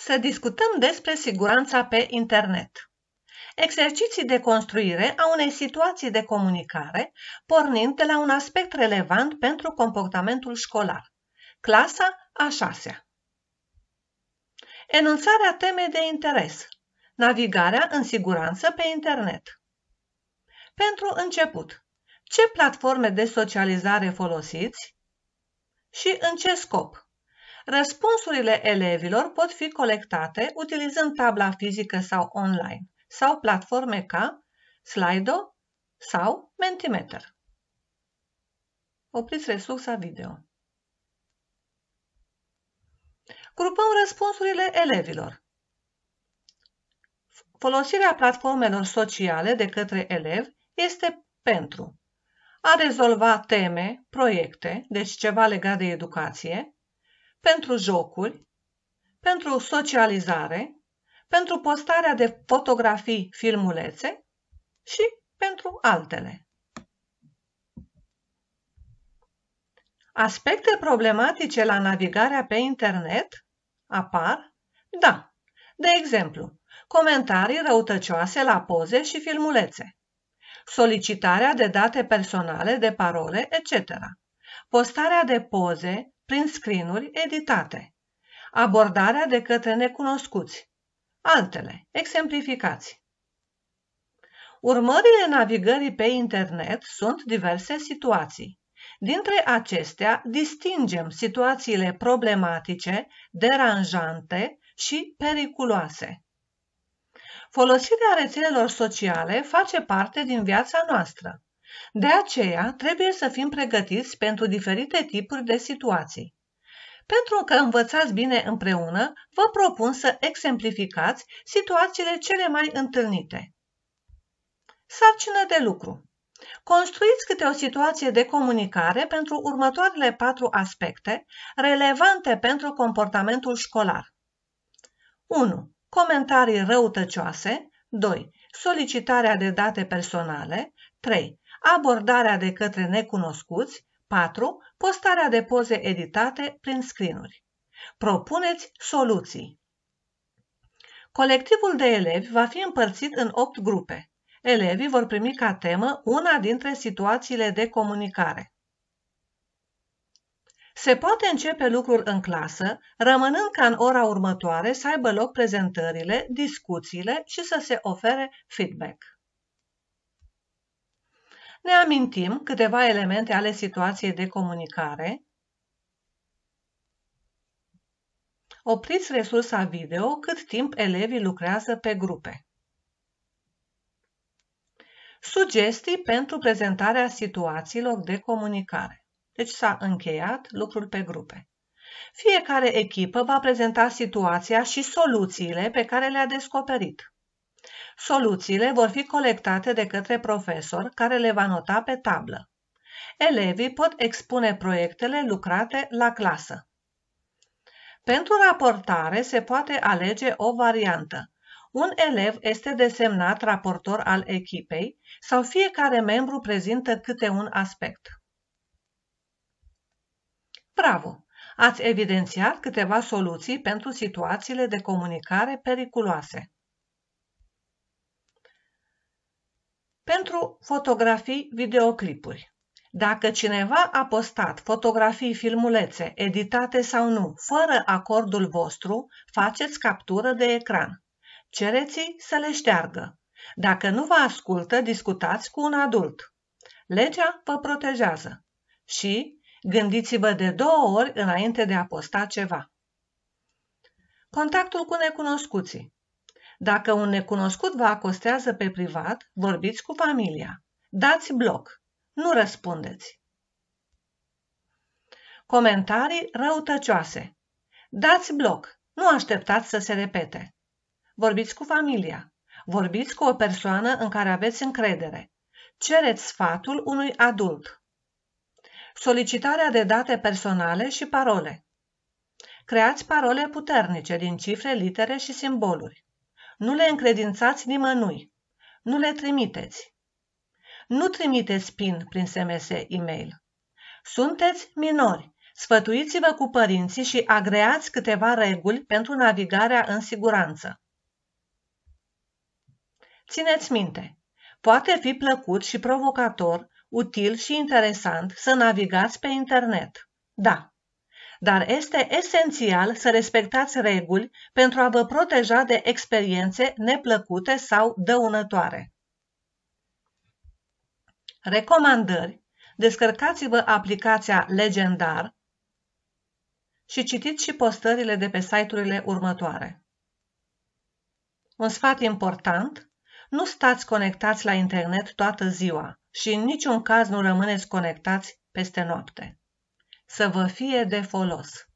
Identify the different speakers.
Speaker 1: să discutăm despre siguranța pe internet. Exerciții de construire a unei situații de comunicare, pornind de la un aspect relevant pentru comportamentul școlar. Clasa a șasea. Enunțarea temei de interes. Navigarea în siguranță pe internet. Pentru început, ce platforme de socializare folosiți și în ce scop? Răspunsurile elevilor pot fi colectate utilizând tabla fizică sau online sau platforme ca Slido sau Mentimeter. Opriți resursa video. Grupăm răspunsurile elevilor. Folosirea platformelor sociale de către elev este pentru a rezolva teme, proiecte, deci ceva legat de educație, pentru jocuri, pentru socializare, pentru postarea de fotografii filmulețe și pentru altele. Aspecte problematice la navigarea pe internet apar? Da. De exemplu, comentarii răutăcioase la poze și filmulețe, solicitarea de date personale, de parole, etc., postarea de poze, prin scrinuri editate. Abordarea de către necunoscuți. Altele, exemplificați. Urmările navigării pe internet sunt diverse situații. Dintre acestea, distingem situațiile problematice, deranjante și periculoase. Folosirea rețelelor sociale face parte din viața noastră. De aceea, trebuie să fim pregătiți pentru diferite tipuri de situații. Pentru că învățați bine împreună, vă propun să exemplificați situațiile cele mai întâlnite. Sarcină de lucru Construiți câte o situație de comunicare pentru următoarele patru aspecte relevante pentru comportamentul școlar. 1. Comentarii răutăcioase 2. Solicitarea de date personale 3 abordarea de către necunoscuți, 4. Postarea de poze editate prin screenuri. Propuneți soluții. Colectivul de elevi va fi împărțit în 8 grupe. Elevii vor primi ca temă una dintre situațiile de comunicare. Se poate începe lucrul în clasă, rămânând ca în ora următoare să aibă loc prezentările, discuțiile și să se ofere feedback ne amintim câteva elemente ale situației de comunicare. Opriți resursa video cât timp elevii lucrează pe grupe. Sugestii pentru prezentarea situațiilor de comunicare. Deci s-a încheiat lucrul pe grupe. Fiecare echipă va prezenta situația și soluțiile pe care le-a descoperit. Soluțiile vor fi colectate de către profesor, care le va nota pe tablă. Elevii pot expune proiectele lucrate la clasă. Pentru raportare se poate alege o variantă. Un elev este desemnat raportor al echipei sau fiecare membru prezintă câte un aspect. Bravo! Ați evidențiat câteva soluții pentru situațiile de comunicare periculoase. pentru fotografii videoclipuri. Dacă cineva a postat fotografii filmulețe, editate sau nu, fără acordul vostru, faceți captură de ecran. Cereți să le șteargă. Dacă nu vă ascultă, discutați cu un adult. Legea vă protejează. Și gândiți-vă de două ori înainte de a posta ceva. Contactul cu necunoscuții. Dacă un necunoscut vă acostează pe privat, vorbiți cu familia. Dați bloc. Nu răspundeți. Comentarii răutăcioase. Dați bloc. Nu așteptați să se repete. Vorbiți cu familia. Vorbiți cu o persoană în care aveți încredere. Cereți sfatul unui adult. Solicitarea de date personale și parole. Creați parole puternice din cifre, litere și simboluri. Nu le încredințați nimănui. Nu le trimiteți. Nu trimiteți PIN prin SMS e-mail. Sunteți minori. Sfătuiți-vă cu părinții și agreați câteva reguli pentru navigarea în siguranță. Țineți minte, poate fi plăcut și provocator, util și interesant să navigați pe internet. Da, dar este esențial să respectați reguli pentru a vă proteja de experiențe neplăcute sau dăunătoare. Recomandări Descărcați-vă aplicația Legendar și citiți și postările de pe site-urile următoare. Un sfat important, nu stați conectați la internet toată ziua și în niciun caz nu rămâneți conectați peste noapte să vă fie de folos.